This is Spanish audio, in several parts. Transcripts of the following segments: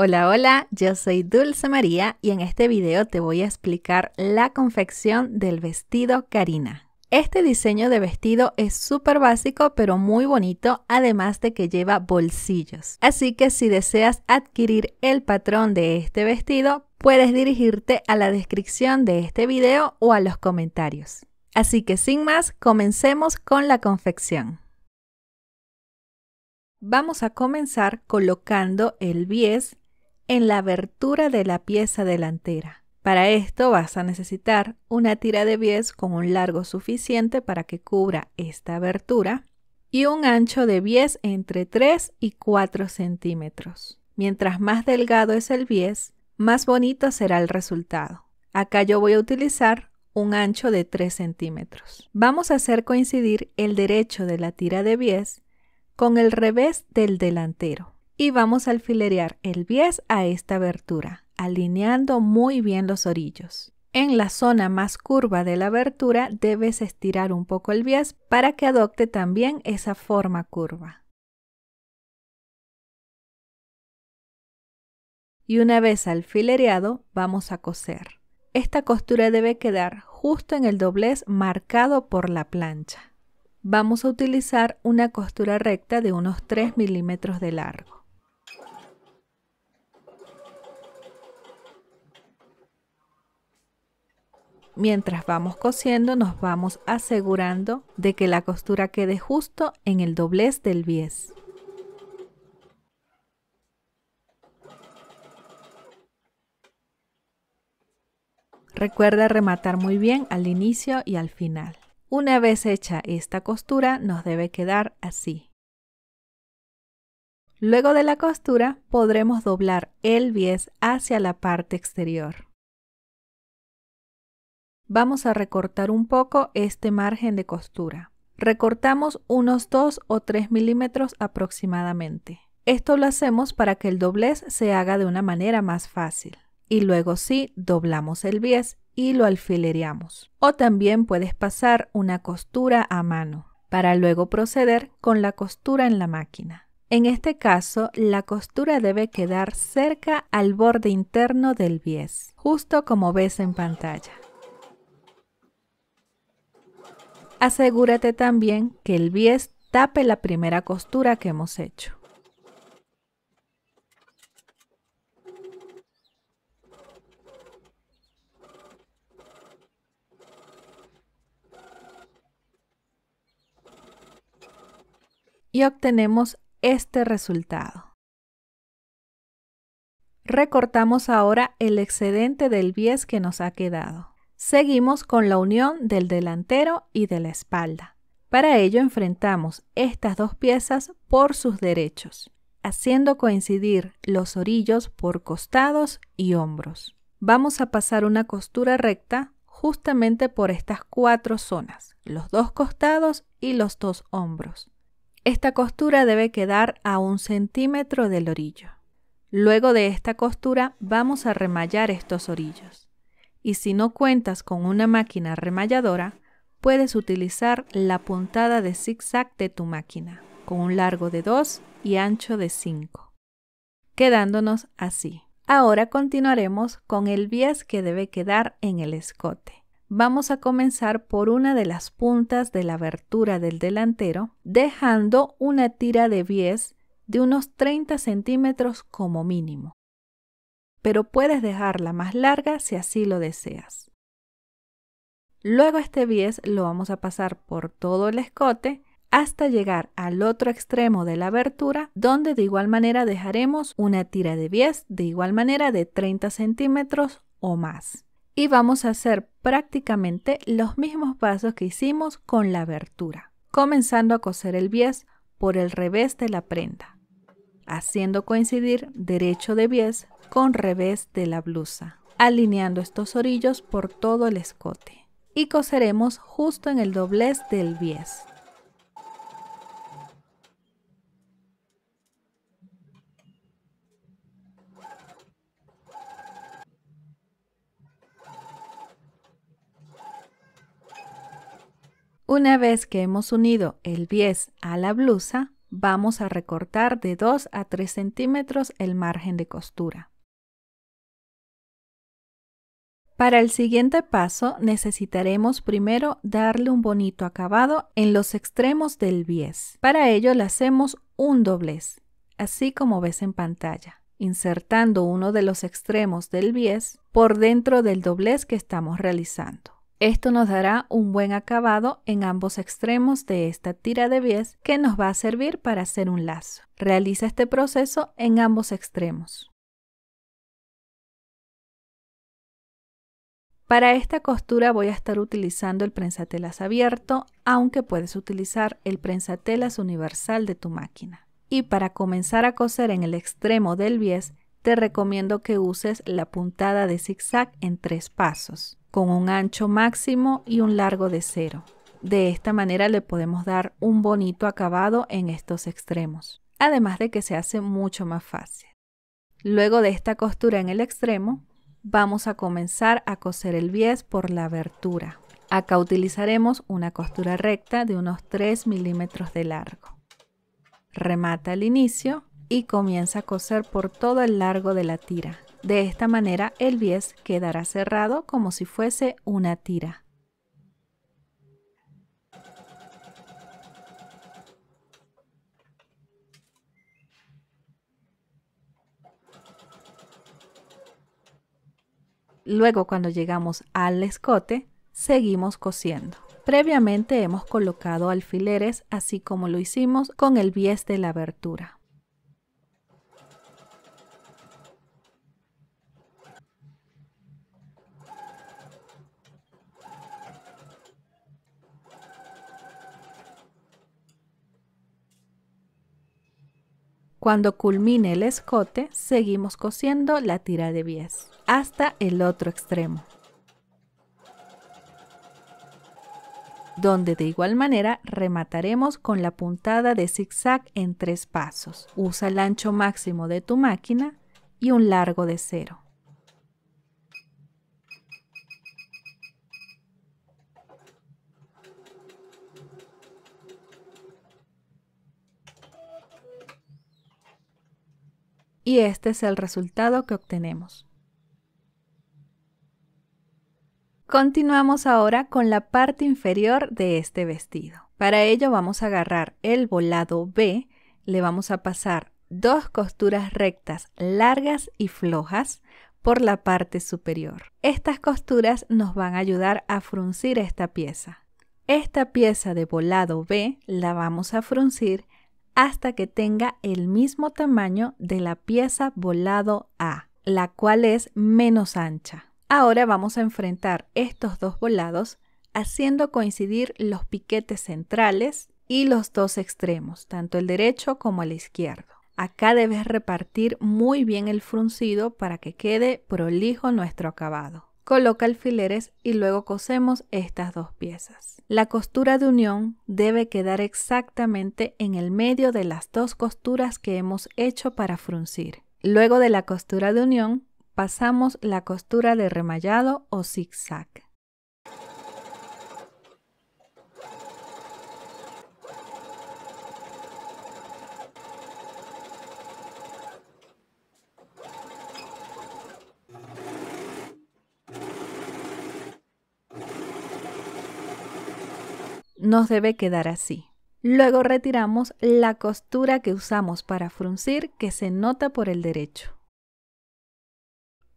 Hola, hola, yo soy Dulce María y en este video te voy a explicar la confección del vestido Karina. Este diseño de vestido es súper básico pero muy bonito, además de que lleva bolsillos. Así que si deseas adquirir el patrón de este vestido, puedes dirigirte a la descripción de este video o a los comentarios. Así que sin más, comencemos con la confección. Vamos a comenzar colocando el bies en la abertura de la pieza delantera. Para esto vas a necesitar una tira de 10 con un largo suficiente para que cubra esta abertura y un ancho de 10 entre 3 y 4 centímetros. Mientras más delgado es el 10, más bonito será el resultado. Acá yo voy a utilizar un ancho de 3 centímetros. Vamos a hacer coincidir el derecho de la tira de 10 con el revés del delantero y vamos a alfilerear el 10 a esta abertura, alineando muy bien los orillos. En la zona más curva de la abertura debes estirar un poco el bies para que adopte también esa forma curva. Y una vez alfilereado, vamos a coser. Esta costura debe quedar justo en el doblez marcado por la plancha. Vamos a utilizar una costura recta de unos 3 milímetros de largo. Mientras vamos cosiendo nos vamos asegurando de que la costura quede justo en el doblez del bies. Recuerda rematar muy bien al inicio y al final. Una vez hecha esta costura nos debe quedar así. Luego de la costura podremos doblar el bies hacia la parte exterior vamos a recortar un poco este margen de costura. Recortamos unos 2 o 3 milímetros aproximadamente. Esto lo hacemos para que el doblez se haga de una manera más fácil. Y luego sí, doblamos el bies y lo alfilereamos. O también puedes pasar una costura a mano para luego proceder con la costura en la máquina. En este caso, la costura debe quedar cerca al borde interno del bies, justo como ves en pantalla. Asegúrate también que el bies tape la primera costura que hemos hecho. Y obtenemos este resultado. Recortamos ahora el excedente del bies que nos ha quedado. Seguimos con la unión del delantero y de la espalda. Para ello enfrentamos estas dos piezas por sus derechos, haciendo coincidir los orillos por costados y hombros. Vamos a pasar una costura recta justamente por estas cuatro zonas, los dos costados y los dos hombros. Esta costura debe quedar a un centímetro del orillo. Luego de esta costura vamos a remallar estos orillos y si no cuentas con una máquina remalladora, puedes utilizar la puntada de zigzag de tu máquina, con un largo de 2 y ancho de 5, quedándonos así. Ahora continuaremos con el bias que debe quedar en el escote. Vamos a comenzar por una de las puntas de la abertura del delantero, dejando una tira de bies de unos 30 centímetros como mínimo pero puedes dejarla más larga si así lo deseas. Luego este bies lo vamos a pasar por todo el escote hasta llegar al otro extremo de la abertura donde de igual manera dejaremos una tira de bies de igual manera de 30 centímetros o más. Y vamos a hacer prácticamente los mismos pasos que hicimos con la abertura, comenzando a coser el bies por el revés de la prenda haciendo coincidir derecho de bies con revés de la blusa, alineando estos orillos por todo el escote y coseremos justo en el doblez del bies. Una vez que hemos unido el bies a la blusa, vamos a recortar de 2 a 3 centímetros el margen de costura. Para el siguiente paso necesitaremos primero darle un bonito acabado en los extremos del bies. Para ello le hacemos un doblez, así como ves en pantalla, insertando uno de los extremos del bies por dentro del doblez que estamos realizando. Esto nos dará un buen acabado en ambos extremos de esta tira de bies que nos va a servir para hacer un lazo. Realiza este proceso en ambos extremos. Para esta costura voy a estar utilizando el prensatelas abierto, aunque puedes utilizar el prensatelas universal de tu máquina. Y para comenzar a coser en el extremo del bies, te recomiendo que uses la puntada de zigzag en tres pasos, con un ancho máximo y un largo de cero. De esta manera le podemos dar un bonito acabado en estos extremos, además de que se hace mucho más fácil. Luego de esta costura en el extremo, vamos a comenzar a coser el bies por la abertura. Acá utilizaremos una costura recta de unos 3 milímetros de largo. Remata el inicio y comienza a coser por todo el largo de la tira. De esta manera el bies quedará cerrado como si fuese una tira. Luego cuando llegamos al escote, seguimos cosiendo. Previamente hemos colocado alfileres así como lo hicimos con el bies de la abertura. Cuando culmine el escote, seguimos cosiendo la tira de bies hasta el otro extremo, donde de igual manera remataremos con la puntada de zigzag en tres pasos. Usa el ancho máximo de tu máquina y un largo de cero. y este es el resultado que obtenemos. Continuamos ahora con la parte inferior de este vestido. Para ello vamos a agarrar el volado B, le vamos a pasar dos costuras rectas largas y flojas por la parte superior. Estas costuras nos van a ayudar a fruncir esta pieza. Esta pieza de volado B la vamos a fruncir hasta que tenga el mismo tamaño de la pieza volado A, la cual es menos ancha. Ahora vamos a enfrentar estos dos volados haciendo coincidir los piquetes centrales y los dos extremos, tanto el derecho como el izquierdo. Acá debes repartir muy bien el fruncido para que quede prolijo nuestro acabado. Coloca alfileres y luego cosemos estas dos piezas. La costura de unión debe quedar exactamente en el medio de las dos costuras que hemos hecho para fruncir. Luego de la costura de unión, pasamos la costura de remallado o zigzag. nos debe quedar así. Luego retiramos la costura que usamos para fruncir que se nota por el derecho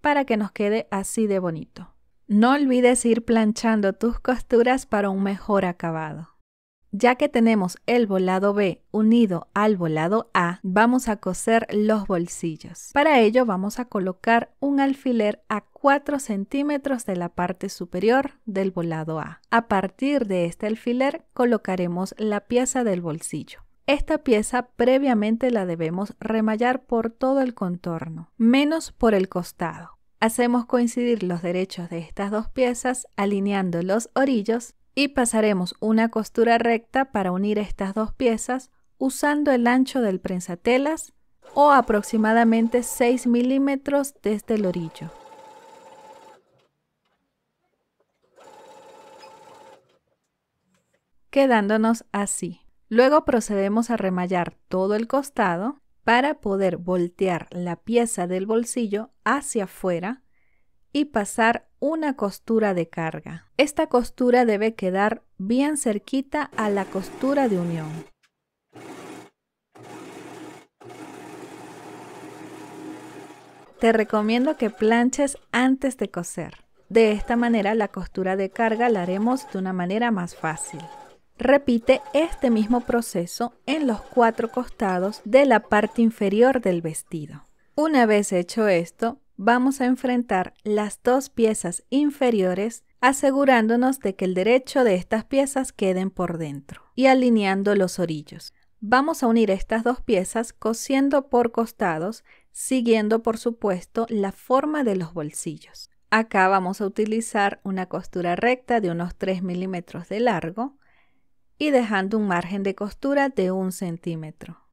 para que nos quede así de bonito. No olvides ir planchando tus costuras para un mejor acabado. Ya que tenemos el volado B unido al volado A, vamos a coser los bolsillos. Para ello vamos a colocar un alfiler a 4 centímetros de la parte superior del volado A. A partir de este alfiler colocaremos la pieza del bolsillo. Esta pieza previamente la debemos remallar por todo el contorno, menos por el costado. Hacemos coincidir los derechos de estas dos piezas alineando los orillos y pasaremos una costura recta para unir estas dos piezas usando el ancho del prensatelas o aproximadamente 6 milímetros desde el orillo. Quedándonos así. Luego procedemos a remallar todo el costado para poder voltear la pieza del bolsillo hacia afuera y pasar una costura de carga. Esta costura debe quedar bien cerquita a la costura de unión. Te recomiendo que planches antes de coser. De esta manera la costura de carga la haremos de una manera más fácil. Repite este mismo proceso en los cuatro costados de la parte inferior del vestido. Una vez hecho esto, vamos a enfrentar las dos piezas inferiores asegurándonos de que el derecho de estas piezas queden por dentro y alineando los orillos. Vamos a unir estas dos piezas cosiendo por costados, siguiendo por supuesto la forma de los bolsillos. Acá vamos a utilizar una costura recta de unos 3 milímetros de largo y dejando un margen de costura de un centímetro.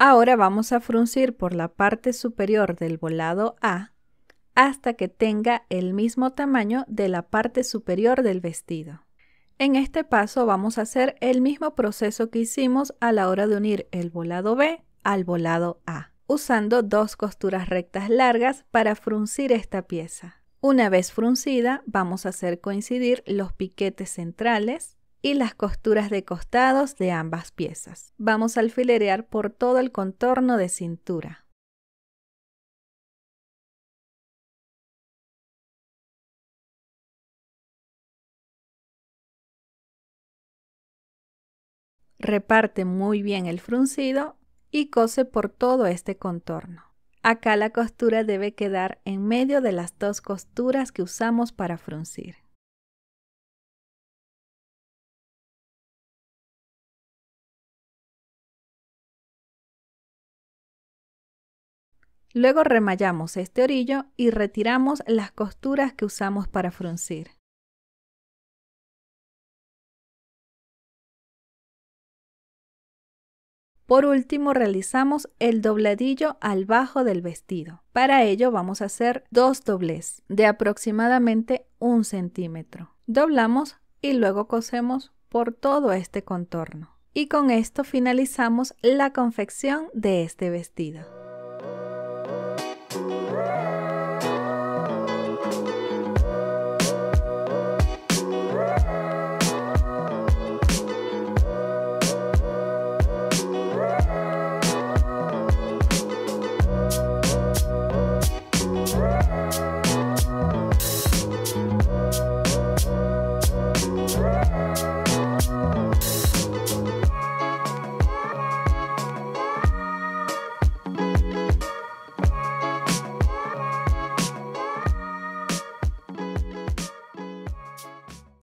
Ahora vamos a fruncir por la parte superior del volado A hasta que tenga el mismo tamaño de la parte superior del vestido. En este paso vamos a hacer el mismo proceso que hicimos a la hora de unir el volado B al volado A, usando dos costuras rectas largas para fruncir esta pieza. Una vez fruncida, vamos a hacer coincidir los piquetes centrales y las costuras de costados de ambas piezas. Vamos a alfilerear por todo el contorno de cintura. Reparte muy bien el fruncido y cose por todo este contorno. Acá la costura debe quedar en medio de las dos costuras que usamos para fruncir. Luego remallamos este orillo y retiramos las costuras que usamos para fruncir. Por último realizamos el dobladillo al bajo del vestido. Para ello vamos a hacer dos doblez de aproximadamente un centímetro. Doblamos y luego cosemos por todo este contorno. Y con esto finalizamos la confección de este vestido.